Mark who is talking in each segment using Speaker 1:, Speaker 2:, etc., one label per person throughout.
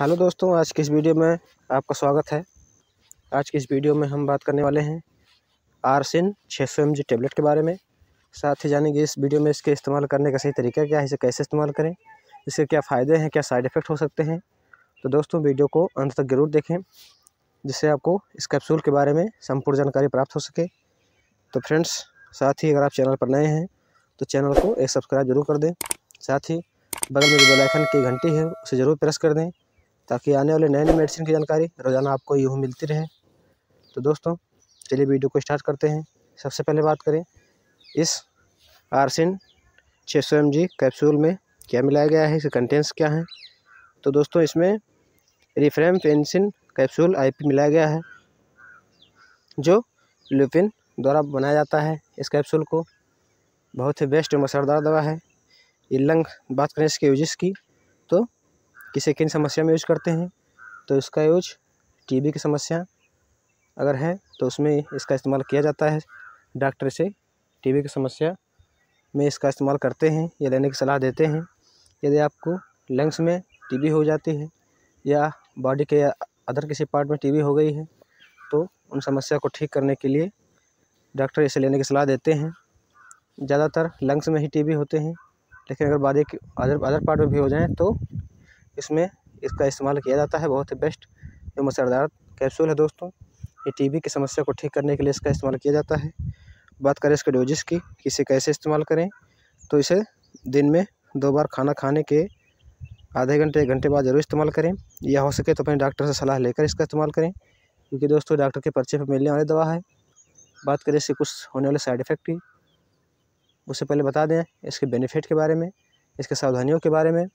Speaker 1: hello दोस्तों आज की इस वीडियो में आपका स्वागत है आज की इस वीडियो में हम बात करने वाले हैं आरसिन 600 सौ टेबलेट के बारे में साथ ही जानेंगे इस वीडियो में इसके इस्तेमाल करने का सही तरीका क्या है इसे कैसे इस्तेमाल करें इसके क्या फ़ायदे हैं क्या साइड इफ़ेक्ट हो सकते हैं तो दोस्तों वीडियो को अंत तक ज़रूर देखें जिससे आपको इस कैप्सूल के बारे में संपूर्ण जानकारी प्राप्त हो सके तो फ्रेंड्स साथ ही अगर आप चैनल पर नए हैं तो चैनल को एक सब्सक्राइब जरूर कर दें साथ ही बगल में जो बेलाइकन की घंटी है उसे ज़रूर प्रेस कर दें ताकि आने वाले नए नए मेडिसिन की जानकारी रोज़ाना आपको यूँ मिलती रहे तो दोस्तों चलिए वीडियो को स्टार्ट करते हैं सबसे पहले बात करें इस आरसिन छः सौ एम जी कैप्सूल में क्या मिलाया गया है इसके कंटेंट्स क्या हैं तो दोस्तों इसमें रिफ्रेम पेंसिन कैप्सूल आईपी मिलाया गया है जो लुपिन द्वारा बनाया जाता है इस कैप्सूल को बहुत ही बेस्ट और मसरदार दवा है ये लंग बात करें इसके यूजिस की तो किसे किन समस्या में यूज करते हैं तो इसका यूज टीबी की समस्या अगर है तो उसमें इसका इस्तेमाल किया जाता है डॉक्टर से टीबी की समस्या में इसका इस्तेमाल करते हैं या लेने की सलाह देते हैं यदि आपको लंग्स में टीबी हो जाती है या बॉडी के अदर किसी पार्ट में टीबी हो गई है तो उन समस्या को ठीक करने के लिए डॉक्टर इसे लेने की सलाह देते हैं ज़्यादातर लंग्स में ही टीबी होते हैं लेकिन अगर बॉडी के अदर अदर पार्ट में भी हो जाएँ तो इसमें इसका इस्तेमाल किया जाता है बहुत ही बेस्ट जो मसरदार कैप्सूल है दोस्तों ये टीबी की समस्या को ठीक करने के लिए इसका इस्तेमाल किया जाता है बात करें इसके डोजेस की कि इसे कैसे इस्तेमाल करें तो इसे दिन में दो बार खाना खाने के आधे घंटे एक घंटे बाद ज़रूर इस्तेमाल करें या हो सके तो अपने डॉक्टर से सलाह लेकर इसका इस्तेमाल करें क्योंकि दोस्तों डॉक्टर के पर्चे पर मिलने वाली दवा है बात करें इसके कुछ होने वाले साइड इफ़ेक्ट की उससे पहले बता दें इसके बेनिफिट के बारे में इसके सावधानियों के बारे में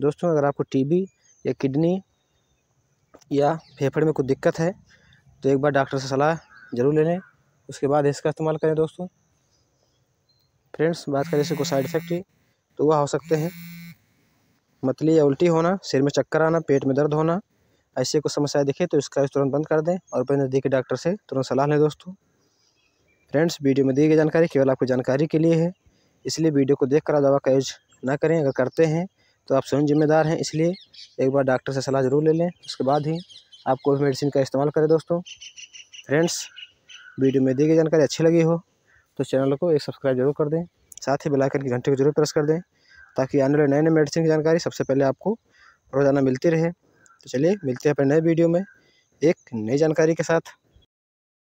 Speaker 1: दोस्तों अगर आपको टीबी या किडनी या फेफड़े में कोई दिक्कत है तो एक बार डॉक्टर से सलाह ज़रूर ले लें उसके बाद इसका इस्तेमाल करें दोस्तों फ्रेंड्स बात करें इसे कोई साइड इफेक्ट की तो वह हो सकते हैं मतली या उल्टी होना सिर में चक्कर आना पेट में दर्द होना ऐसी कुछ समस्या दिखे तो इसका तुरंत बंद कर दें और अपने नज़दीकी डॉक्टर से तुरंत सलाह लें दोस्तों फ्रेंड्स वीडियो में दी गई जानकारी केवल आपको जानकारी के लिए है इसलिए वीडियो को देख कर दवा का यूज ना करें अगर करते हैं तो आप स्वयं जिम्मेदार हैं इसलिए एक बार डॉक्टर से सलाह ज़रूर ले लें उसके बाद ही आप कोई मेडिसिन का इस्तेमाल करें दोस्तों फ्रेंड्स वीडियो में दी गई जानकारी अच्छी लगी हो तो चैनल को एक सब्सक्राइब जरूर कर दें साथ ही बेलाइकन की घंटे को जरूर प्रेस कर दें ताकि आने वाले नए नए मेडिसिन की जानकारी सबसे पहले आपको रोज़ाना मिलती रहे तो चलिए मिलते हैं अपने नए वीडियो में एक नई जानकारी के साथ